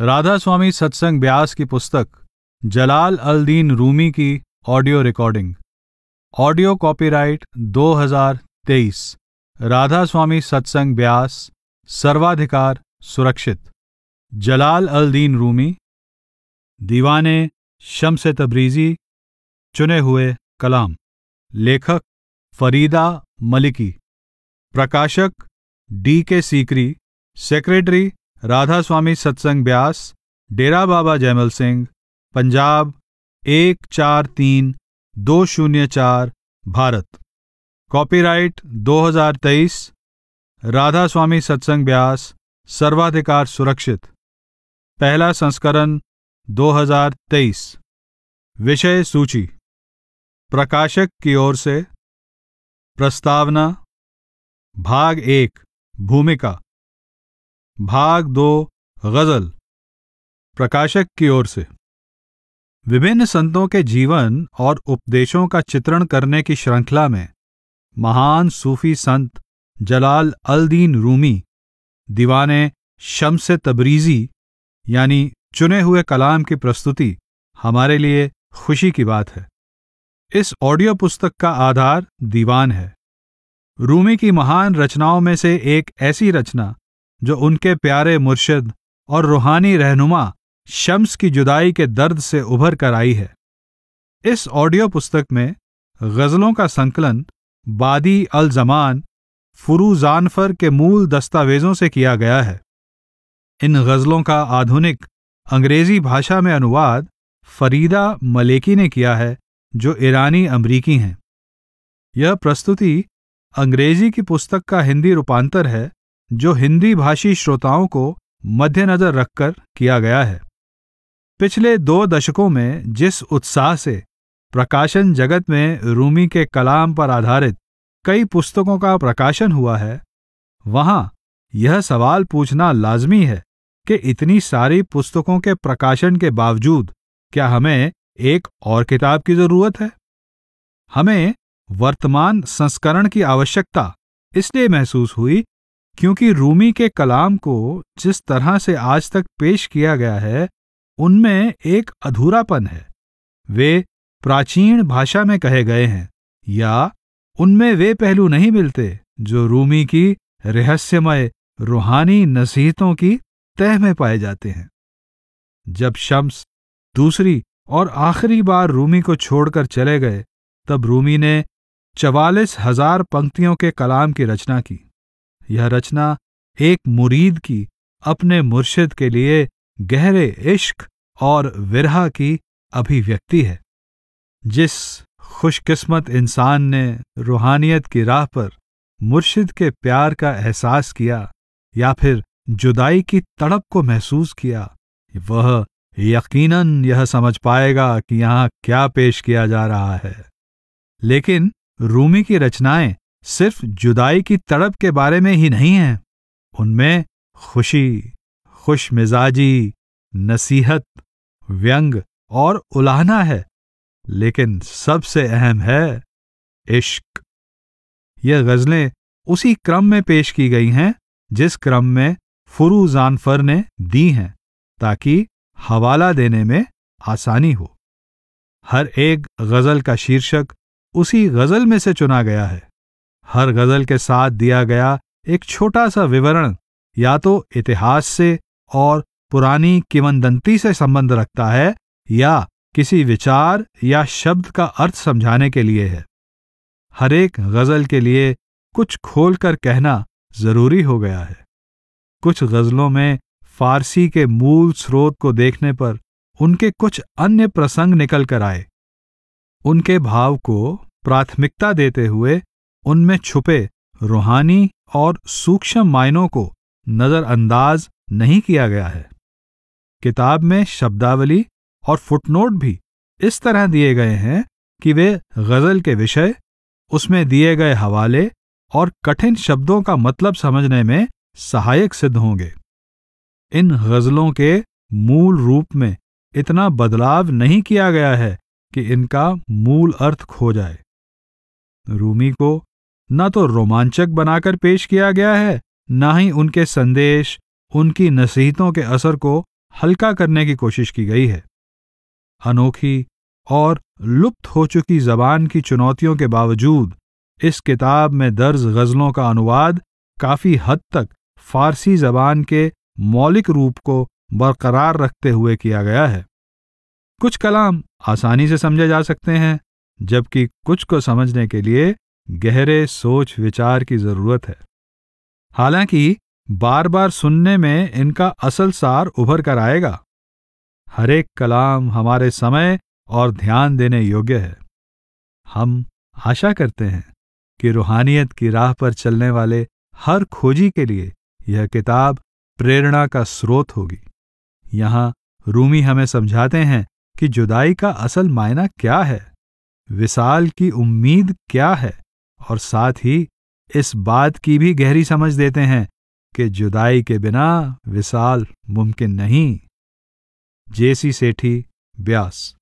राधा स्वामी सत्संग ब्यास की पुस्तक जलाल अल Din Rumi की audio recording audio copyright 2023 Radha Soami Satsang Beas सर्वाधिकार सुरक्षित जलाल अल दीन रूमी दीवाने शम्स तबरीजी चुने हुए कलाम लेखक फरीदा मलिकी प्रकाशक डी के सीकरी सेक्रेटरी राधा स्वामी सत्संग ब्यास डेरा बाबा जयमल सिंह पंजाब एक चार तीन दो शून्य चार भारत कॉपीराइट 2023 राधा स्वामी सत्संग ब्यास सर्वाधिकार सुरक्षित पहला संस्करण 2023 विषय सूची प्रकाशक की ओर से प्रस्तावना भाग एक भूमिका भाग दो गजल प्रकाशक की ओर से विभिन्न संतों के जीवन और उपदेशों का चित्रण करने की श्रृंखला में महान सूफी संत जलाल अलदीन रूमी दीवाने शम्स तबरीजी यानी चुने हुए कलाम की प्रस्तुति हमारे लिए खुशी की बात है इस ऑडियो पुस्तक का आधार दीवान है रूमी की महान रचनाओं में से एक ऐसी रचना जो उनके प्यारे मुर्शद और रूहानी रहनुमा शम्स की जुदाई के दर्द से उभर कर आई है इस ऑडियो पुस्तक में गज़लों का संकलन बादी अल जमान फुरूजानफर के मूल दस्तावेज़ों से किया गया है इन गज़लों का आधुनिक अंग्रेज़ी भाषा में अनुवाद फरीदा मलेकी ने किया है जो ईरानी अमरीकी हैं यह प्रस्तुति अंग्रेज़ी की पुस्तक का हिंदी रूपांतर है जो हिंदी भाषी श्रोताओं को मद्देनजर रखकर किया गया है पिछले दो दशकों में जिस उत्साह से प्रकाशन जगत में रूमी के कलाम पर आधारित कई पुस्तकों का प्रकाशन हुआ है वहां यह सवाल पूछना लाजमी है कि इतनी सारी पुस्तकों के प्रकाशन के बावजूद क्या हमें एक और किताब की जरूरत है हमें वर्तमान संस्करण की आवश्यकता इसलिए महसूस हुई क्योंकि रूमी के कलाम को जिस तरह से आज तक पेश किया गया है उनमें एक अधूरापन है वे प्राचीन भाषा में कहे गए हैं या उनमें वे पहलू नहीं मिलते जो रूमी की रहस्यमय रूहानी नसीहतों की तह में पाए जाते हैं जब शम्स दूसरी और आखिरी बार रूमी को छोड़कर चले गए तब रूमी ने चवालीस हजार पंक्तियों के कलाम की रचना की यह रचना एक मुरीद की अपने मुर्शिद के लिए गहरे इश्क और विरह की अभिव्यक्ति है जिस खुशकिस्मत इंसान ने रूहानियत की राह पर मुर्शिद के प्यार का एहसास किया या फिर जुदाई की तड़प को महसूस किया वह यकीनन यह समझ पाएगा कि यहाँ क्या पेश किया जा रहा है लेकिन रूमी की रचनाएं सिर्फ जुदाई की तड़प के बारे में ही नहीं है उनमें खुशी खुश मिजाजी नसीहत व्यंग और उलाहना है लेकिन सबसे अहम है इश्क यह गज़लें उसी क्रम में पेश की गई हैं जिस क्रम में फुरू जानफर ने दी हैं ताकि हवाला देने में आसानी हो हर एक गज़ल का शीर्षक उसी गज़ल में से चुना गया है हर गजल के साथ दिया गया एक छोटा सा विवरण या तो इतिहास से और पुरानी किवनदंती से संबंध रखता है या किसी विचार या शब्द का अर्थ समझाने के लिए है हर एक गजल के लिए कुछ खोल कर कहना जरूरी हो गया है कुछ गजलों में फारसी के मूल स्रोत को देखने पर उनके कुछ अन्य प्रसंग निकल कर आए उनके भाव को प्राथमिकता देते हुए उनमें छुपे रूहानी और सूक्ष्म मायनों को नज़रअंदाज नहीं किया गया है किताब में शब्दावली और फुटनोट भी इस तरह दिए गए हैं कि वे गज़ल के विषय उसमें दिए गए हवाले और कठिन शब्दों का मतलब समझने में सहायक सिद्ध होंगे इन गज़लों के मूल रूप में इतना बदलाव नहीं किया गया है कि इनका मूल अर्थ खो जाए रूमी को न तो रोमांचक बनाकर पेश किया गया है न ही उनके संदेश उनकी नसीहतों के असर को हल्का करने की कोशिश की गई है अनोखी और लुप्त हो चुकी जबान की चुनौतियों के बावजूद इस किताब में दर्ज गज़लों का अनुवाद काफ़ी हद तक फारसी जबान के मौलिक रूप को बरकरार रखते हुए किया गया है कुछ कलाम आसानी से समझे जा सकते हैं जबकि कुछ को समझने के लिए गहरे सोच विचार की जरूरत है हालांकि बार बार सुनने में इनका असल सार उभर कर आएगा हरेक कलाम हमारे समय और ध्यान देने योग्य है हम आशा करते हैं कि रूहानियत की राह पर चलने वाले हर खोजी के लिए यह किताब प्रेरणा का स्रोत होगी यहाँ रूमी हमें समझाते हैं कि जुदाई का असल मायना क्या है विशाल की उम्मीद क्या है और साथ ही इस बात की भी गहरी समझ देते हैं कि जुदाई के बिना विशाल मुमकिन नहीं जेसी सेठी ब्यास